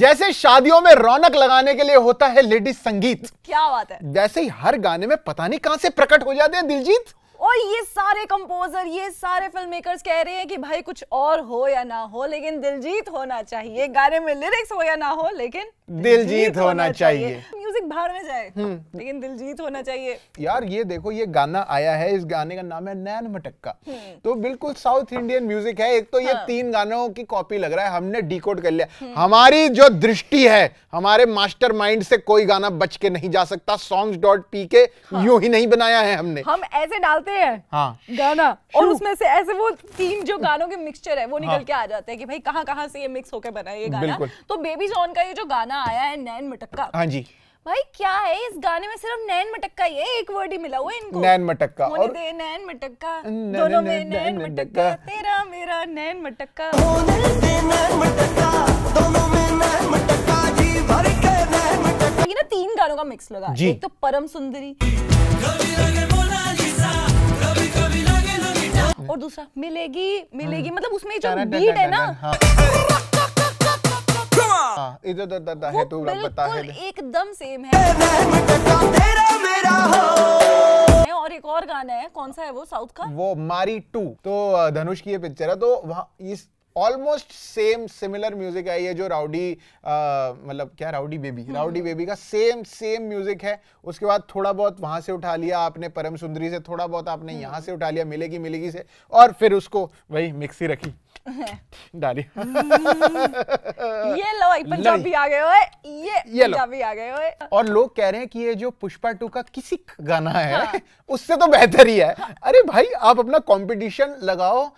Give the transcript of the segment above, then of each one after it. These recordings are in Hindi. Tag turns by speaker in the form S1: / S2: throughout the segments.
S1: जैसे शादियों में रौनक लगाने के लिए होता है लेडीज संगीत क्या बात है वैसे ही हर गाने में पता नहीं कहां से प्रकट हो जाते हैं दिलजीत
S2: और ये सारे कंपोजर ये सारे फिल्म मेकर्स कह रहे हैं कि भाई कुछ और हो या ना हो लेकिन दिलजीत होना चाहिए गाने में लिरिक्स हो या ना हो लेकिन
S1: दिलजीत, होना, होना चाहिए, चाहिए।
S2: भाड़ में जाए हम्म। लेकिन दिलजीत होना चाहिए
S1: यार ये देखो ये गाना आया है इस गाने का नाम है नैन मटक्का हम्म। तो बिल्कुल साउथ इंडियन म्यूजिक है एक तो ये हाँ। तीन गानों की कॉपी लग रहा है हमने डिकोड कर लिया हम्म। हमारी जो दृष्टि है हमारे मास्टर से कोई गाना बच के नहीं जा सकता सॉन्ग डॉट पी के हाँ। यू ही नहीं बनाया है हमने
S2: हम ऐसे डालते हैं हाँ गाना और उसमें से ऐसे वो तीन जो गानों के मिक्सचर है वो हाँ। निकल हाँ। के आ जाते हैं कि भाई कहाँ कहाँ से ये मिक्स होकर बना ये गाना तो बेबी जॉन का ये जो गाना आया है नैन मटक्का हाँ जी भाई क्या है इस गाने में सिर्फ नैन मटक्का ये एक वर्ड ही मिला हुआ इनको नैन
S1: मटक्का और दे नैन मटक्का दोनों में नैन मटक्का तेरा मेरा नैन मटक्का होने दे नैन मटक्का
S2: दोनों में नैन मटक्का जी भर के नैन मटक्का ये ना तीन गानों का मिक्स लगा एक तो परम सुंदरी कभी लगे मोनालिसा कभी कभी लगे लोलिटा और दूसरा मिलेगी मिलेगी हम्म। मतलब उसमें जो बीट है ना
S1: हाँ। हाँ, इधर उधर दर्द है तू तो बता है
S2: एकदम सेम है और एक और गाना है कौन सा है वो साउथ का
S1: वो मारी टू तो धनुष की ये पिक्चर है तो वहाँ इस ऑलमोस्ट सेम सिमिलर म्यूजिक है ये जो राउडी मतलब क्या राउडी बेबी राउडी बेबी का सेम सेम म्यूजिक है उसके बाद थोड़ा बहुत वहां से उठा लिया आपने परम सुंदरी से थोड़ा बहुत आपने हम्म। यहाँ से उठा लिया मिलेगी मिलेगी से और फिर उसको वही मिक्सी रखी डाली
S2: ये लो पंजाबी आ गए ये ये पंजाबी
S1: आ गए ओए और लोग कह रहे हैं कि ये जो पुष्पा टू का किसी गाना है हाँ। उससे तो बेहतर ही है हाँ। अरे भाई आप अपना कंपटीशन लगाओ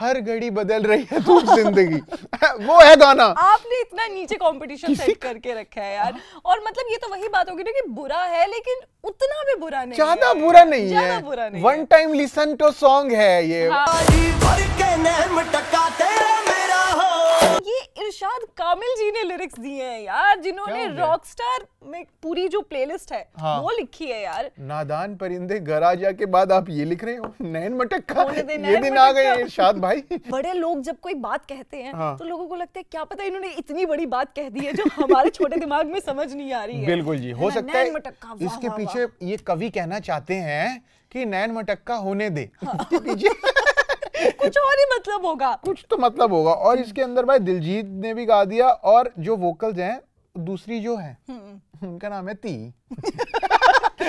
S1: हर घड़ी बदल रही है तू जिंदगी वो है गाना
S2: आपने इतना नीचे कंपटीशन सेट करके रखा है यार हाँ। और मतलब ये तो वही बात होगी ना कि बुरा है लेकिन उतना भी बुरा नहीं ज्यादा बुरा नहीं है one
S1: time listen to song है ये हाँ।
S2: ने लिरिक्स दिए हैं यार जिन्होंने रॉकस्टार में पूरी जो प्लेलिस्ट है हाँ। वो लिखी है यार
S1: नादान परिंदे घर आ जा के बाद आप ये लिख रहे हो नैन मटक का ये दिन आ गए इरशाद भाई
S2: बड़े लोग जब कोई बात
S1: कहते हैं हाँ। तो लोगों को लगता है क्या पता इन्होंने इतनी बड़ी बात कह दी है जो हमारे छोटे दिमाग में समझ नहीं आ रही है बिल्कुल जी हो सकता है इसके पीछे ये कवि कहना चाहते हैं कि नैन मटक्का होने दे हाँ। पीछे कुछ और ही मतलब होगा कुछ तो मतलब होगा और हम्म। इसके अंदर भाई दिलजीत ने भी गा दिया और जो वोकल्स हैं दूसरी जो है हम्म। उनका नाम है ती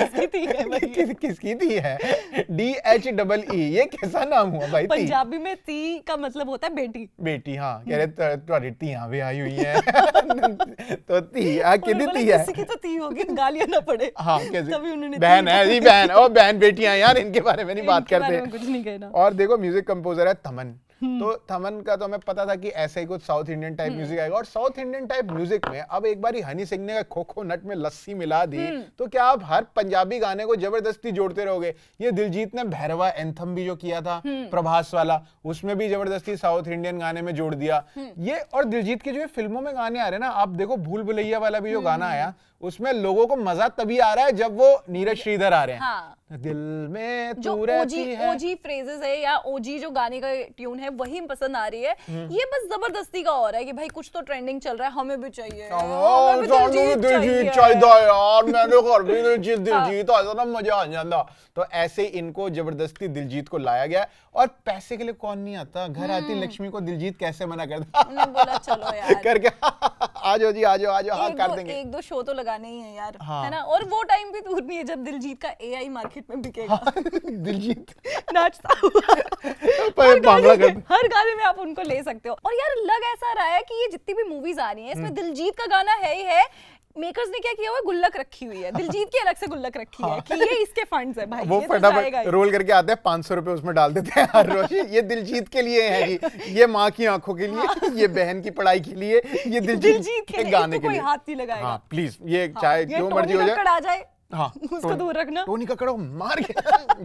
S1: मतलब किसकी थी है भाई किसकी थी है डी एच डबल ई ये कैसा नाम हुआ भाई पंजाबी
S2: में ती का मतलब होता है बेटी
S1: बेटी हाँ कह रहे थोड़ी ती यहाँ भी आई हुई है तो ती आ हाँ, कितनी ती है किसकी तो ती होगी गालियां ना पड़े हाँ कैसे कभी उन्होंने बहन है जी बहन ओ बहन बेटियां यार इनके बारे में नहीं बात करते कुछ नहीं कहना और देखो म्यूजिक कंपोजर है तमन तो थमन का तो हमें पता था कि ऐसे ही कुछ साउथ इंडियन टाइप म्यूजिक आएगा और साउथ इंडियन टाइप म्यूजिक में अब एक बार हनी सिंह ने खोखो नट में लस्सी मिला दी हम्म। तो क्या आप हर पंजाबी गाने को जबरदस्ती जोड़ते रहोगे ये दिलजीत ने भैरवा एंथम भी जो किया था हम्म। प्रभास वाला उसमें भी जबरदस्ती साउथ इंडियन गाने में जोड़ दिया हम्म। ये और दिलजीत के जो फिल्मों में गाने आ रहे हैं ना आप देखो भूल भुलैया वाला भी जो गाना आया उसमें लोगों को मजा तभी आ रहा है जब वो नीरज श्रीधर आ रहे हैं हाँ। दिल में
S2: जो ओजी है। ओजी फ्रेजेस है या ओजी जो गाने का ट्यून है वही पसंद आ रही है हम्म। ये बस जबरदस्ती का हो रहा है कि भाई कुछ तो ट्रेंडिंग चल रहा है हमें भी
S1: चाहिए तो ऐसे इनको जबरदस्ती दिलजीत को लाया गया और पैसे के लिए कौन नहीं आता घर आती हम्म। लक्ष्मी को दिलजीत कैसे मना
S2: करता करके
S1: आज जी आज आज हाँ कर देंगे
S2: एक दो शो तो लगाने ही है यार हाँ। है ना और वो टाइम भी दूर नहीं है जब दिलजीत का एआई मार्केट में बिकेगा हाँ, दिलजीत नाचता
S1: हुआ बांग्ला
S2: हर गाने में आप उनको ले सकते हो और यार लग ऐसा रहा है कि ये जितनी भी मूवीज आ रही हैं इसमें हम्म। दिलजीत का गाना है ही है मेकर्स ने क्या किया हुआ गुल्लक रखी हुई है दिलजीत की अलग से गुल्लक रखी हाँ। है कि ये इसके फंड्स है भाई वो तो फटाफट तो रोल
S1: करके आते हैं पांच सौ रुपए उसमें डाल देते हैं हर रोज ये दिलजीत के लिए है जी ये माँ की आंखों के लिए हाँ। ये बहन की पढ़ाई के लिए ये दिलजीत, दिलजीत के, के गाने के लिए हाथ नहीं लगाएगा प्लीज हाँ, ये हाँ, चाहे जो मर्जी हो जाए हाँ, उसको दूर रखना टोनी मार के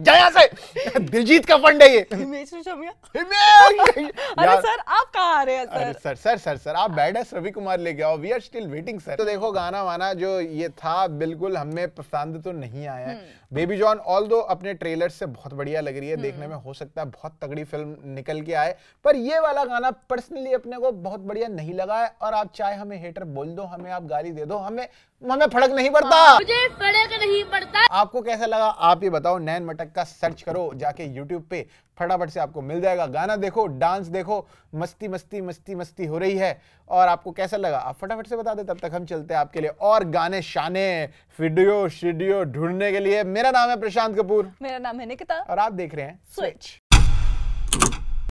S1: जया से दिलजीत का फंड है ये हिमेश अरे सर आप कहाँ आ रहे हैं sir sir sir sir sir आप बैड रवि कुमार लेके आओ we are still waiting sir तो देखो गाना वाना जो ये था बिल्कुल हमें पसंद तो नहीं आया बेबी जॉन ऑल दो अपने ट्रेलर से बहुत बढ़िया लग रही है देखने हम्म। में हो सकता है बहुत तगड़ी फिल्म निकल के आए पर ये वाला गाना पर्सनली अपने को बहुत बढ़िया नहीं लगा है और आप चाहे हमें हेटर बोल दो हमें आप गाली दे दो हमें મને ફડક નહીં પડતા મુજે ફડક નહીં પડતા આપકો કેસા લગા આપ યે બતાઓ નયન મટક કા સર્ચ કરો જાકે YouTube પે ફટાફટ સે આપકો મિલ જાયેગા ગાના દેખો ડાન્સ દેખો મસ્તી મસ્તી મસ્તી મસ્તી હો રહી હે ઓર આપકો કેસા લગા આપ ફટાફટ સે બતા દે તબ તક હમ ચલતે હે આપકે લિયે ઓર ગાને શાનേ વિડિયો શિડ્યુ ઢૂડને કે લિયે મેરા નામ હે પ્રશાંત કપૂર મેરા નામ હે નિકતા ઓર આપ દેખ રહે હે સુચ